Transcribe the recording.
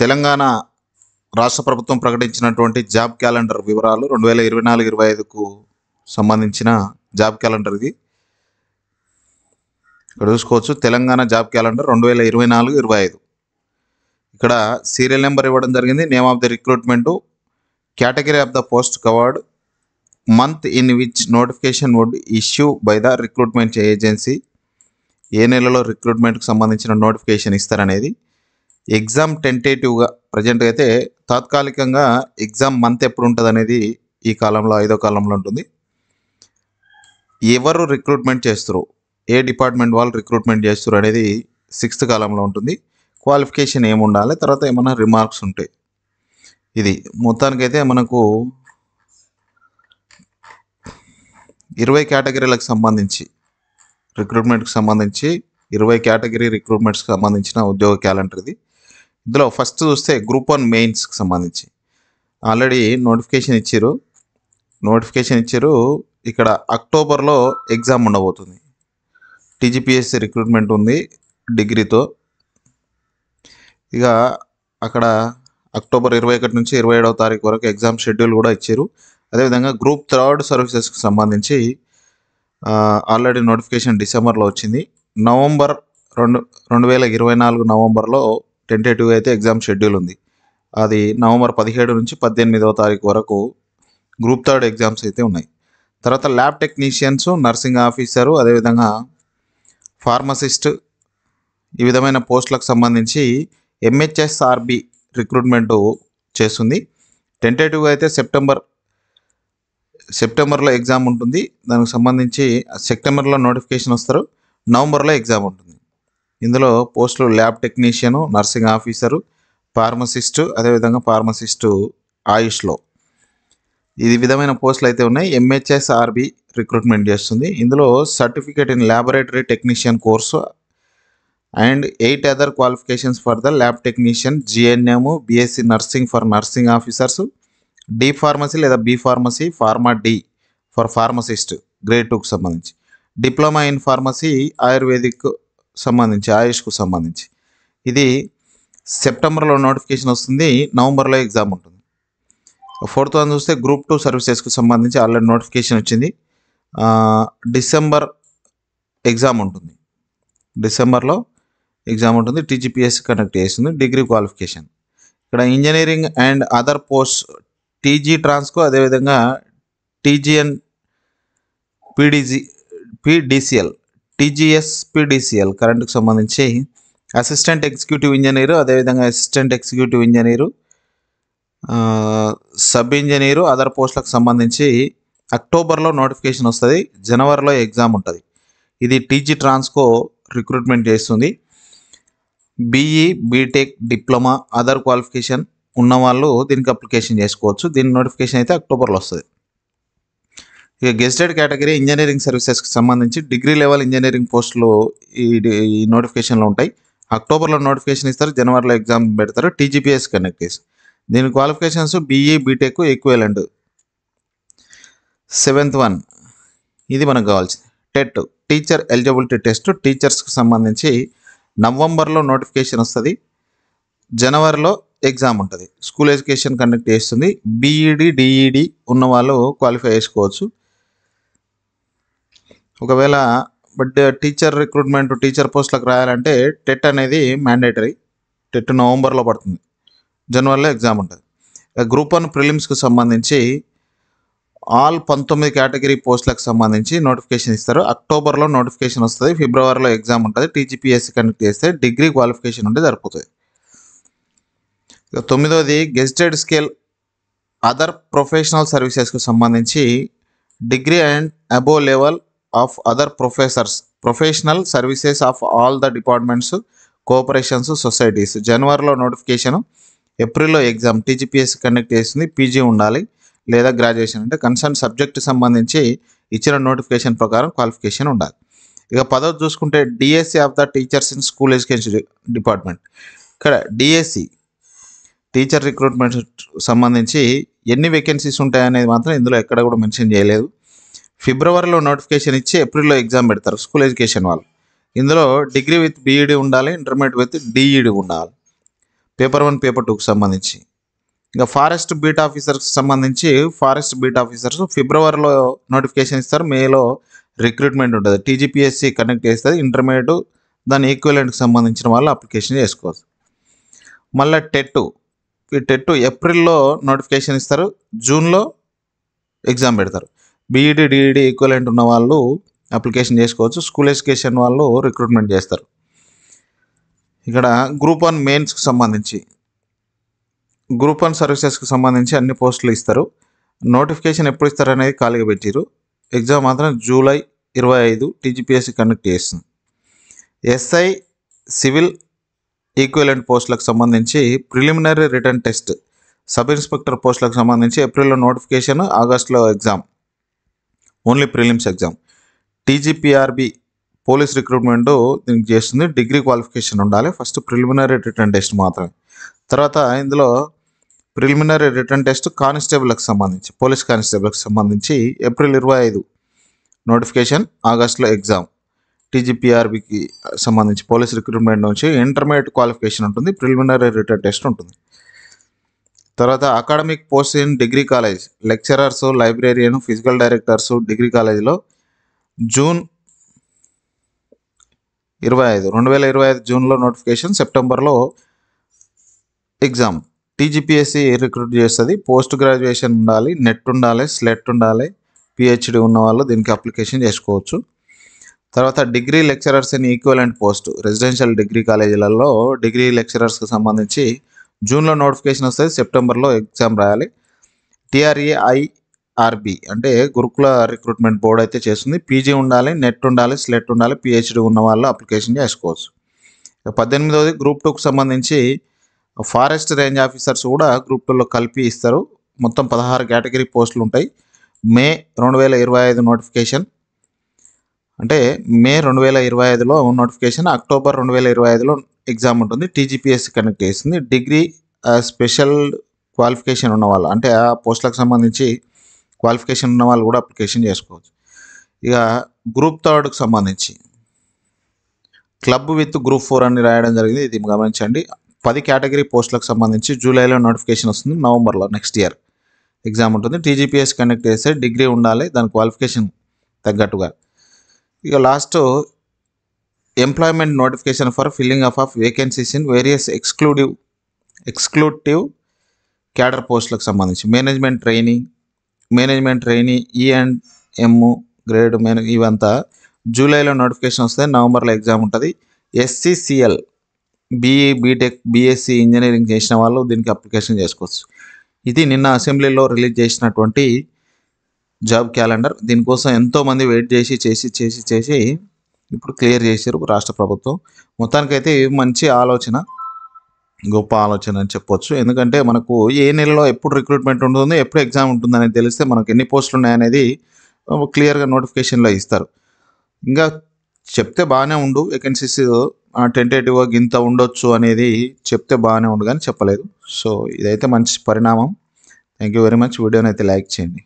తెలంగాణ రాష్ట్ర ప్రభుత్వం ప్రకటించినటువంటి జాబ్ క్యాలెండర్ వివరాలు రెండు వేల ఇరవై నాలుగు ఇరవై ఐదుకు సంబంధించిన జాబ్ క్యాలెండర్ ఇది ఇక్కడ చూసుకోవచ్చు తెలంగాణ జాబ్ క్యాలెండర్ రెండు వేల ఇరవై నాలుగు ఇరవై ఐదు ఇక్కడ సీరియల్ నెంబర్ ఇవ్వడం జరిగింది name of the recruitment category of the post covered month in which notification would issue by the recruitment agency ఏ నెలలో రిక్రూట్మెంట్కి సంబంధించిన నోటిఫికేషన్ ఇస్తారనేది ఎగ్జామ్ టెంటేటివ్గా ప్రజెంట్గా అయితే తాత్కాలికంగా ఎగ్జామ్ మంత్ ఎప్పుడు ఉంటుంది అనేది ఈ కాలంలో ఐదో కాలంలో ఉంటుంది ఎవరు రిక్రూట్మెంట్ చేస్తారు ఏ డిపార్ట్మెంట్ వాళ్ళు రిక్రూట్మెంట్ చేస్తారు అనేది సిక్స్త్ కాలంలో ఉంటుంది క్వాలిఫికేషన్ ఏమి ఉండాలి తర్వాత ఏమైనా రిమార్క్స్ ఉంటాయి ఇది మొత్తానికైతే మనకు ఇరవై కేటగిరీలకు సంబంధించి రిక్రూట్మెంట్కి సంబంధించి ఇరవై కేటగిరీ రిక్రూట్మెంట్స్కి సంబంధించిన ఉద్యోగ క్యాలెండర్ ఇది ఇందులో ఫస్ట్ చూస్తే గ్రూప్ వన్ మెయిన్స్కి సంబంధించి ఆల్రెడీ నోటిఫికేషన్ ఇచ్చారు నోటిఫికేషన్ ఇచ్చారు ఇక్కడ అక్టోబర్లో ఎగ్జామ్ ఉండబోతుంది టీజీపీఎస్సీ రిక్రూట్మెంట్ ఉంది డిగ్రీతో ఇక అక్కడ అక్టోబర్ ఇరవై ఒకటి నుంచి ఇరవై ఏడవ తారీఖు వరకు ఎగ్జామ్ షెడ్యూల్ కూడా ఇచ్చారు అదేవిధంగా గ్రూప్ థర్డ్ సర్వీసెస్కి సంబంధించి ఆల్రెడీ నోటిఫికేషన్ డిసెంబర్లో వచ్చింది నవంబర్ రెండు రెండు వేల ఇరవై నాలుగు నవంబర్లో టెంటేటివ్ అయితే ఎగ్జామ్ షెడ్యూల్ ఉంది అది నవంబర్ పదిహేడు నుంచి పద్దెనిమిదవ తారీఖు వరకు గ్రూప్ థర్డ్ ఎగ్జామ్స్ అయితే ఉన్నాయి తర్వాత ల్యాబ్ టెక్నీషియన్స్ నర్సింగ్ ఆఫీసరు అదేవిధంగా ఫార్మసిస్ట్ ఈ విధమైన పోస్టులకు సంబంధించి ఎంహెచ్ఎస్ఆర్బి రిక్రూట్మెంట్ చేస్తుంది టెంటేటివ్గా అయితే సెప్టెంబర్ సెప్టెంబర్లో ఎగ్జామ్ ఉంటుంది దానికి సంబంధించి సెప్టెంబర్లో నోటిఫికేషన్ వస్తారు నవంబర్లో ఎగ్జామ్ ఉంటుంది ఇందులో పోస్టులు lab technician nursing officer pharmacist అదేవిధంగా ఫార్మసిస్టు ఆయుష్లో ఇది విధమైన పోస్టులు అయితే ఉన్నాయి ఎంహెచ్ఎస్ఆర్బి రిక్రూట్మెంట్ చేస్తుంది ఇందులో certificate in laboratory technician course and eight other qualifications for the lab technician GNM BSc nursing for nursing officers D pharmacy లేదా B pharmacy pharm D for pharmacist grade టూకి సంబంధించి డిప్లొమా ఇన్ ఫార్మసీ ఆయుర్వేదిక్ సంబంధించి ఆయుష్కు సంబంధించి ఇది సెప్టెంబర్లో notification వస్తుంది నవంబర్లో exam ఉంటుంది ఫోర్త్ వన్ చూస్తే గ్రూప్ టూ సర్వీసెస్కు సంబంధించి ఆల్రెడీ నోటిఫికేషన్ వచ్చింది డిసెంబర్ ఎగ్జామ్ ఉంటుంది డిసెంబర్లో ఎగ్జామ్ ఉంటుంది టీజీపీఎస్ కండక్ట్ చేస్తుంది డిగ్రీ క్వాలిఫికేషన్ ఇక్కడ engineering and other post TG Transco అదేవిధంగా TGN PDG PDCL TGS PDCL కరెంటుకు సంబంధించి అసిస్టెంట్ ఎగ్జిక్యూటివ్ ఇంజనీరు అదేవిధంగా assistant executive engineer sub engineer other పోస్టులకు సంబంధించి అక్టోబర్లో నోటిఫికేషన్ వస్తుంది జనవరిలో ఎగ్జామ్ ఉంటుంది ఇది టీజీ ట్రాన్స్కో రిక్రూట్మెంట్ చేస్తుంది BE BTech diploma other qualification ఉన్నవాళ్ళు దీనికి అప్లికేషన్ చేసుకోవచ్చు దీని నోటిఫికేషన్ అయితే అక్టోబర్లో వస్తుంది ఇక గెస్టెడ్ కేటగిరీ ఇంజనీరింగ్ సర్వీసెస్కి సంబంధించి డిగ్రీ లెవెల్ ఇంజనీరింగ్ పోస్టులు ఈ నోటిఫికేషన్లు నోటిఫికేషన్లో ఉంటాయి అక్టోబర్లో నోటిఫికేషన్ ఇస్తారు జనవరిలో ఎగ్జామ్ పెడతారు టీజీపీఎస్ కనెక్ట్ చేసి దీని qualifications BE BTech equivalent seventh one ఇది మనకు కావాల్సింది టెట్ టీచర్ ఎలిజిబిలిటీ టెస్ట్ టీచర్స్కి సంబంధించి నవంబర్లో నోటిఫికేషన్ వస్తుంది జనవరిలో ఎగ్జామ్ ఉంటుంది స్కూల్ ఎడ్యుకేషన్ కండక్ట్ చేస్తుంది బీఈడి డిఈడి ఉన్న వాళ్ళు క్వాలిఫై చేసుకోవచ్చు ఒకవేళ బట్ టీచర్ రిక్రూట్మెంట్ టీచర్ పోస్టులకు రాయాలంటే టెట్ అనేది మ్యాండేటరీ టెట్ నవంబర్లో పడుతుంది జనవరిలో ఎగ్జామ్ ఉంటుంది గ్రూప్ వన్ ప్రిలిమ్స్కి సంబంధించి ఆల్ పంతొమ్మిది కేటగిరీ పోస్టులకు సంబంధించి నోటిఫికేషన్ ఇస్తారు అక్టోబర్లో నోటిఫికేషన్ వస్తుంది ఫిబ్రవరిలో ఎగ్జామ్ ఉంటుంది టీజీపీఎస్సీ కండక్ట్ చేస్తే డిగ్రీ క్వాలిఫికేషన్ ఉంటే సరిపోతుంది తొమ్మిదవది గెజిటెడ్ స్కేల్ అదర్ ప్రొఫెషనల్ సర్వీసెస్కు సంబంధించి degree and above level of other professors professional services of all the departments cooperations societies జనవరిలో నోటిఫికేషను ఏప్రిల్లో ఎగ్జామ్ టీజీపీఎస్ కండక్ట్ చేస్తుంది పీజీ ఉండాలి లేదా గ్రాడ్యుయేషన్ అంటే కన్సర్న్ సబ్జెక్టు సంబంధించి ఇచ్చిన నోటిఫికేషన్ ప్రకారం క్వాలిఫికేషన్ ఉండాలి ఇక పదవి చూసుకుంటే DSC of the teachers in school education department ఇక్కడ డిఎస్సి టీచర్ రిక్రూట్మెంట్ సంబంధించి ఎన్ని వేకెన్సీస్ ఉంటాయనేది మాత్రం ఇందులో ఎక్కడ కూడా మెన్షన్ చేయలేదు ఫిబ్రవరిలో నోటిఫికేషన్ ఇచ్చి ఏప్రిల్లో ఎగ్జామ్ పెడతారు స్కూల్ ఎడ్యుకేషన్ వాళ్ళు ఇందులో డిగ్రీ విత్ బీఈడి e ఉండాలి ఇంటర్మీడియట్ విత్ డిఈడి e ఉండాలి పేపర్ వన్ పేపర్ టూకి సంబంధించి ఇంకా ఫారెస్ట్ బీట్ ఆఫీసర్స్ సంబంధించి ఫారెస్ట్ బీట్ ఆఫీసర్స్ ఫిబ్రవరిలో నోటిఫికేషన్ ఇస్తారు మేలో రిక్రూట్మెంట్ ఉంటుంది టీజీపీఎస్సీ కనెక్ట్ చేస్తుంది ఇంటర్మీడియట్ దాని ఈక్వలెంట్కి సంబంధించిన వాళ్ళు అప్లికేషన్ చేసుకోవచ్చు మళ్ళీ టెట్ ఈ టెట్ ఏప్రిల్లో నోటిఫికేషన్ ఇస్తారు జూన్లో ఎగ్జామ్ పెడతారు బీఈడి డిఈడి ఈక్వలెంట్ ఉన్న వాళ్ళు అప్లికేషన్ చేసుకోవచ్చు స్కూల్ ఎడ్యుకేషన్ వాళ్ళు రిక్రూట్మెంట్ చేస్తారు ఇక్కడ గ్రూప్ వన్ మెయిన్స్కి సంబంధించి గ్రూప్ వన్ సర్వీసెస్కి సంబంధించి అన్ని పోస్టులు ఇస్తారు నోటిఫికేషన్ ఎప్పుడు ఇస్తారు అనేది ఖాళీగా పెట్టారు ఎగ్జామ్ మాత్రం జూలై ఇరవై ఐదు టీజీపీఎస్సి కండక్ట్ చేస్తుంది ఎస్ఐ సివిల్ ఈక్వలెంట్ పోస్టులకు సంబంధించి preliminary written test sub inspector పోస్టులకు సంబంధించి ఏప్రిల్లో నోటిఫికేషన్ ఆగస్టులో exam only prelims exam TGPRB police recruitment దీనికి చేస్తుంది డిగ్రీ క్వాలిఫికేషన్ ఉండాలి ఫస్ట్ ప్రిలిమినరీ రిటర్న్ టెస్ట్ మాత్రమే తర్వాత ఇందులో ప్రిలిమినరీ రిటర్న్ టెస్ట్ కానిస్టేబుల్కి సంబంధించి పోలీస్ కానిస్టేబుల్కి సంబంధించి ఏప్రిల్ ఇరవై ఐదు నోటిఫికేషన్ ఆగస్టులో ఎగ్జామ్ టీజీపీఆర్బికి సంబంధించి పోలీస్ రిక్రూట్మెంట్ నుంచి ఇంటర్మీడియట్ క్వాలిఫికేషన్ ఉంటుంది ప్రిలిమినరీ రిటర్న్ టెస్ట్ ఉంటుంది తర్వాత academic post in degree college lecturers librarian physical directors degree కాలేజీలో జూన్ ఇరవై ఐదు రెండు వేల ఇరవై ఐదు జూన్లో నోటిఫికేషన్ సెప్టెంబర్లో ఎగ్జామ్ టీజీపీఎస్సీ రిక్రూట్ చేస్తుంది పోస్ట్ గ్రాడ్యుయేషన్ ఉండాలి నెట్ ఉండాలి స్లెట్ ఉండాలి పిహెచ్డి ఉన్న వాళ్ళు దీనికి అప్లికేషన్ చేసుకోవచ్చు తర్వాత degree lecturers in and post residential degree కాలేజీలలో డిగ్రీ లెక్చరర్స్కి సంబంధించి జూన్లో నోటిఫికేషన్ వస్తుంది సెప్టెంబర్లో ఎగ్జామ్ రాయాలి టీఆర్ఏఐఆర్బి అంటే గురుకుల రిక్రూట్మెంట్ బోర్డు అయితే చేస్తుంది పీజీ ఉండాలి నెట్ ఉండాలి స్లెట్ ఉండాలి పిహెచ్డి ఉన్న వాళ్ళు అప్లికేషన్ చేసుకోవచ్చు పద్దెనిమిదవది గ్రూప్ టూకి సంబంధించి ఫారెస్ట్ రేంజ్ ఆఫీసర్స్ కూడా గ్రూప్ టూలో కలిపి ఇస్తారు మొత్తం పదహారు కేటగిరీ పోస్టులు ఉంటాయి మే రెండు వేల ఇరవై ఐదు నోటిఫికేషన్ అంటే మే రెండు వేల ఇరవై ఐదులో నోటిఫికేషన్ అక్టోబర్ రెండు వేల ఇరవై ఐదులో ఎగ్జామ్ ఉంటుంది టీజీపీఎస్సీ కనెక్ట్ చేస్తుంది డిగ్రీ స్పెషల్ క్వాలిఫికేషన్ ఉన్న వాళ్ళు అంటే ఆ పోస్టులకు సంబంధించి క్వాలిఫికేషన్ ఉన్న వాళ్ళు కూడా అప్లికేషన్ చేసుకోవచ్చు ఇక గ్రూప్ థర్డ్కి సంబంధించి క్లబ్ విత్ గ్రూప్ ఫోర్ అని రాయడం జరిగింది ఇది గమనించండి పది కేటగిరీ పోస్టులకు సంబంధించి జూలైలో నోటిఫికేషన్ వస్తుంది నవంబర్లో నెక్స్ట్ ఇయర్ ఎగ్జామ్ ఉంటుంది టీజీపీఎస్ కండక్ట్ చేస్తే డిగ్రీ ఉండాలి దాని క్వాలిఫికేషన్ తగ్గట్టుగా ఇక last employment notification for filling of of vacancies in various exclusive exclusive cadre పోస్టులకు సంబంధించి management training management training E and M grade manage ఇవంతా జూలైలో నోటిఫికేషన్ వస్తే నవంబర్లో ఎగ్జామ్ ఉంటుంది SCCL BE BTech BSc engineering చేసిన వాళ్ళు దీనికి అప్లికేషన్ చేసుకోవచ్చు ఇది నిన్న అసెంబ్లీలో రిలీజ్ చేసినటువంటి జాబ్ క్యాలెండర్ దీనికోసం ఎంతోమంది వెయిట్ చేసి చేసి చేసి చేసి ఇప్పుడు క్లియర్ చేశారు రాష్ట్ర ప్రభుత్వం మొత్తానికైతే మంచి ఆలోచన గొప్ప ఆలోచన అని చెప్పొచ్చు ఎందుకంటే మనకు ఏ నెలలో ఎప్పుడు రిక్రూట్మెంట్ ఉంటుంది ఎప్పుడు ఎగ్జామ్ ఉంటుందనేది తెలిస్తే మనకు ఎన్ని పోస్టులు ఉన్నాయనేది క్లియర్గా నోటిఫికేషన్లో ఇస్తారు ఇంకా చెప్తే బాగానే ఉండు వేకెన్సీస్ టెంటేటివ్గా ఇంత ఉండొచ్చు అనేది చెప్తే బాగానే ఉండు కానీ చెప్పలేదు సో ఇదైతే మంచి పరిణామం థ్యాంక్ యూ వెరీ మచ్ వీడియోని అయితే లైక్ చేయండి